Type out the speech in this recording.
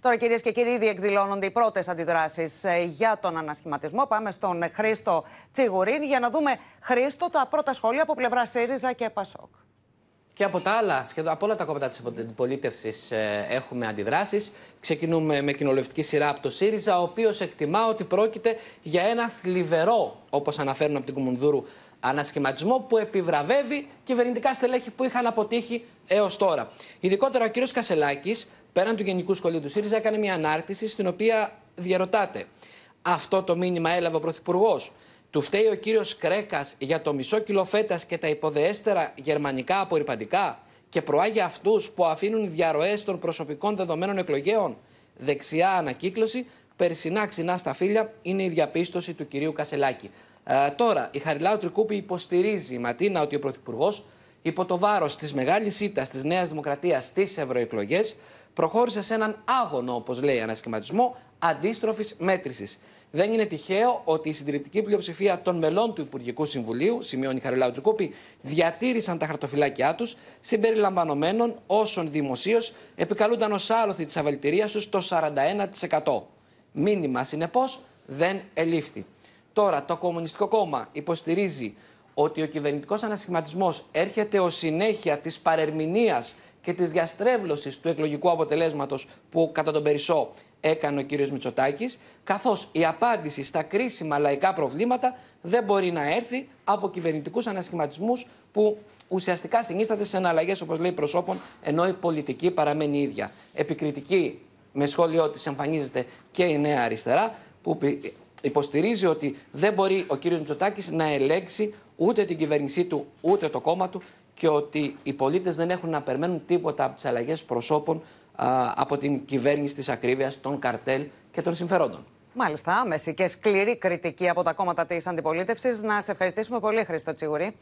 Τώρα, κυρίες και κύριοι, ήδη εκδηλώνονται οι πρώτες αντιδράσεις ε, για τον ανασχηματισμό. Πάμε στον Χρήστο Τσιγουρίν για να δούμε, Χρήστο, τα πρώτα σχόλια από πλευρά ΣΥΡΙΖΑ και ΠΑΣΟΚ και από τα άλλα, σχεδόν από όλα τα κόμματα της αντιπολίτευσης ε, έχουμε αντιδράσεις. Ξεκινούμε με κοινοβουλευτική σειρά από το ΣΥΡΙΖΑ, ο οποίος εκτιμά ότι πρόκειται για ένα θλιβερό, όπως αναφέρουν από την Κουμουνδούρου, ανασχηματισμό που επιβραβεύει κυβερνητικά στελέχη που είχαν αποτύχει έως τώρα. Ειδικότερα, ο κ. Κασελάκης, πέραν του Γενικού Σχολείου του ΣΥΡΙΖΑ, έκανε μια ανάρτηση στην οποία διαρωτάται. Αυτό το μήνυμα έλαβε ο Πρωθυπουργός του φταίει ο κύριος Κρέκας για το μισό κιλό φέτας και τα υποδεέστερα γερμανικά απορριπαντικά και προάγει αυτούς που αφήνουν διαρροές των προσωπικών δεδομένων εκλογέων. Δεξιά ανακύκλωση, περσινά ξινά στα φίλια είναι η διαπίστωση του κυρίου Κασελάκη. Ε, τώρα, η Χαριλάου Τρικούπη υποστηρίζει η Ματίνα ότι ο Πρωθυπουργός υπό το βάρος της μεγάλης ήττας της Νέας Δημοκρατίας στις ευρωεκλογές προχώρησε σε έναν άγωνο, όπως λέει, ανασχηματισμό αντίστροφης μέτρησης. Δεν είναι τυχαίο ότι η συντριπτική πλειοψηφία των μελών του Υπουργικού Συμβουλίου, σημειώνει Χαριλάου Τρικούπη, διατήρησαν τα χαρτοφυλάκια τους, συμπεριλαμβανομένων όσων δημοσίως επικαλούνταν ως άλοθη της αβελτηρίας τους το 41%. Μήνυμα, συνεπώς, δεν ελήφθη. Τώρα, το Κομμουνιστικό Κόμμα υποστηρίζει ότι ο κυβερνητικός ανασχηματισμός έρχεται ως συνέχεια της παρερμηνίας και της διαστρέβλωσης του εκλογικού αποτελέσματος που κατά τον περισσό έκανε ο κ. Μητσοτάκης, καθώς η απάντηση στα κρίσιμα λαϊκά προβλήματα δεν μπορεί να έρθει από κυβερνητικούς ανασχηματισμούς που ουσιαστικά συνίσταται σε εναλλαγές, όπως λέει, προσώπων, ενώ η πολιτική παραμένει ίδια. Επικριτική με σχόλιο της εμφανίζεται και η Νέα Αριστερά, που υποστηρίζει ότι δεν μπορεί ο κ. Μητσοτάκης να ελέγξει ούτε την κυβέρνησή του ούτε το κόμμα του και ότι οι πολίτες δεν έχουν να περιμένουν τίποτα από τις αλλαγές προσώπων από την κυβέρνηση της ακρίβειας, των καρτέλ και των συμφερόντων. Μάλιστα, άμεση και σκληρή κριτική από τα κόμματα της αντιπολίτευσης. Να σε ευχαριστήσουμε πολύ, Χρήστο Τσιγουρή.